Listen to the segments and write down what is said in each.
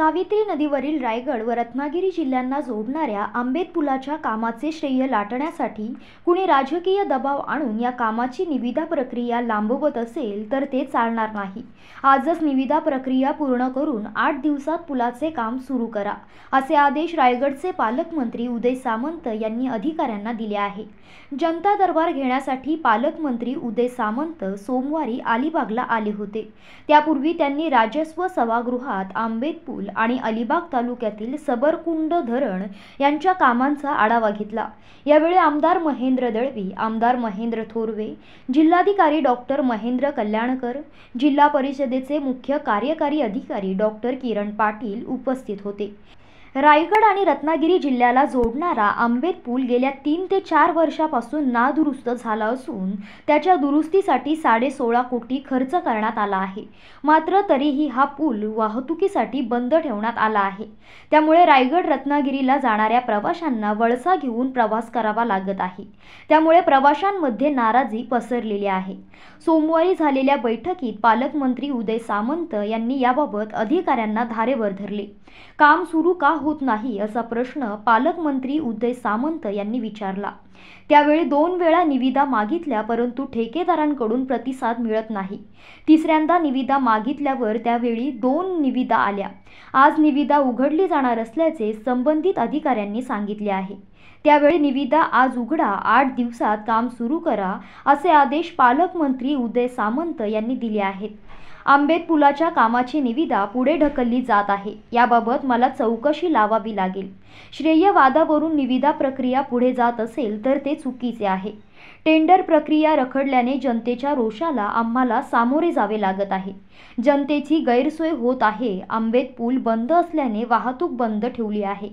सावित्री नदीवरील रायगड व रत्नागिरी जिल्ह्यांना जोडणाऱ्या आंबेत पुलाच्या कामाचे श्रेय लाटण्यासाठी कुणी राजकीय दबाव आणून या कामाची निविदा प्रक्रिया लांबवत असेल तर ते चालणार नाही आजच निविदा प्रक्रिया पूर्ण करून आठ दिवसात पुलाचे काम सुरू करा असे आदेश रायगडचे पालकमंत्री उदय सामंत यांनी अधिकाऱ्यांना दिले आहे जनता दरबार घेण्यासाठी पालकमंत्री उदय सामंत सोमवारी अलिबागला आले होते त्यापूर्वी त्यांनी राजस्व सभागृहात आंबेत पूल आणि अलिबाग तालुक्यातील सबरकुंड धरण यांच्या कामांचा आढावा घेतला यावेळी आमदार महेंद्र दळवी आमदार महेंद्र थोरवे जिल्हाधिकारी डॉक्टर महेंद्र कल्याणकर जिल्हा परिषदेचे मुख्य कार्यकारी अधिकारी डॉक्टर किरण पाटील उपस्थित होते रायगड आणि रत्नागिरी जिल्ह्याला जोडणारा आंबेत पूल गेल्या तीन ते चार वर्षापासून नादुरुस्त झाला असून त्याच्या दुरुस्तीसाठी सोळा कोटी खर्च करण्यात आला आहे मात्र तरीही हा पूल वाहतुकीसाठी बंद ठेवण्यात आला आहे त्यामुळे रायगड रत्नागिरीला जाणाऱ्या प्रवाशांना वळसा घेऊन प्रवास करावा लागत आहे त्यामुळे प्रवाशांमध्ये नाराजी पसरलेली आहे सोमवारी झालेल्या बैठकीत पालकमंत्री उदय सामंत यांनी याबाबत अधिकाऱ्यांना धारेवर धरले काम सुरू का होत नाही असा प्रश्न पालकमंत्री उदय सामंत यांनी विचारला त्यावेळी दोन वेळा निविदा मागितल्या परंतु ठेकेदारांकडून प्रतिसाद मिळत नाही तिसऱ्यांदा निविदा मागितल्यावर त्यावेळी दोन निविदा आल्या आज निविदा उघडली जाणार असल्याचे संबंधित अधिकाऱ्यांनी सांगितले आहे त्यावेळी निविदा आज उघडा आठ दिवसात काम सुरू करा असे आदेश पालकमंत्री उदय सामंत यांनी दिले आहेत आंबेत पुलाच्या कामाची निविदा पुढे ढकलली जात आहे याबाबत मला चौकशी लावावी लागेल श्रेयवादावरून निविदा प्रक्रिया पुढे जात असेल तर ते चुकीचे आहे टेंडर प्रक्रिया रखडल्याने जनतेच्या रोषाला आम्हाला सामोरे जावे लागत आहे जनतेची गैरसोय होत आहे आंबेत पूल बंद असल्याने वाहतूक बंद ठेवली आहे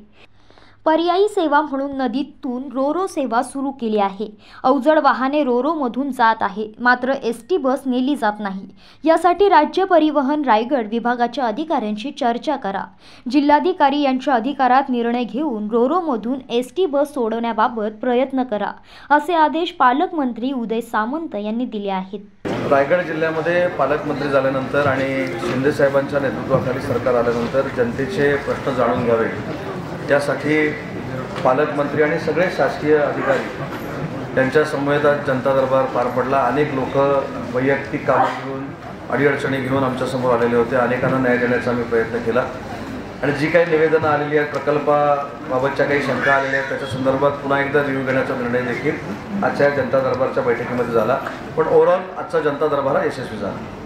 पर्यायी सेवा म्हणून नदीतून रोरो सेवा सुरू केली आहे अवजड वाहने मधून जात आहे मात्र एस टी बस नेली जात नाही यासाठी राज्य परिवहन रायगड विभागाच्या अधिकाऱ्यांशी चर्चा करा जिल्हाधिकारी यांच्या अधिकारात निर्णय घेऊन रोरोमधून एस टी बस सोडवण्याबाबत प्रयत्न करा असे आदेश पालकमंत्री उदय सामंत यांनी दिले आहेत रायगड जिल्ह्यामध्ये पालकमंत्री झाल्यानंतर आणि साहेबांच्या नेतृत्वाखाली सरकार आल्यानंतर जनतेचे प्रश्न जाणून घ्यावे त्यासाठी पालकमंत्री आणि सगळे शासकीय अधिकारी त्यांच्या आज जनता दरबार पार पडला अनेक लोक वैयक्तिक कामं घेऊन अडीअडचणी घेऊन आमच्यासमोर आलेले होते अनेकांना न्याय देण्याचा आम्ही प्रयत्न केला आणि जी काही निवेदनं आलेली आहेत प्रकल्पाबाबतच्या काही शंका आलेल्या आहेत त्याच्या संदर्भात पुन्हा एकदा रिव्ह्यू घेण्याचा निर्णय देखील आजच्या जनता दरबारच्या बैठकीमध्ये झाला पण ओव्हरऑल आजचा जनता दरबार हा यशस्वी झाला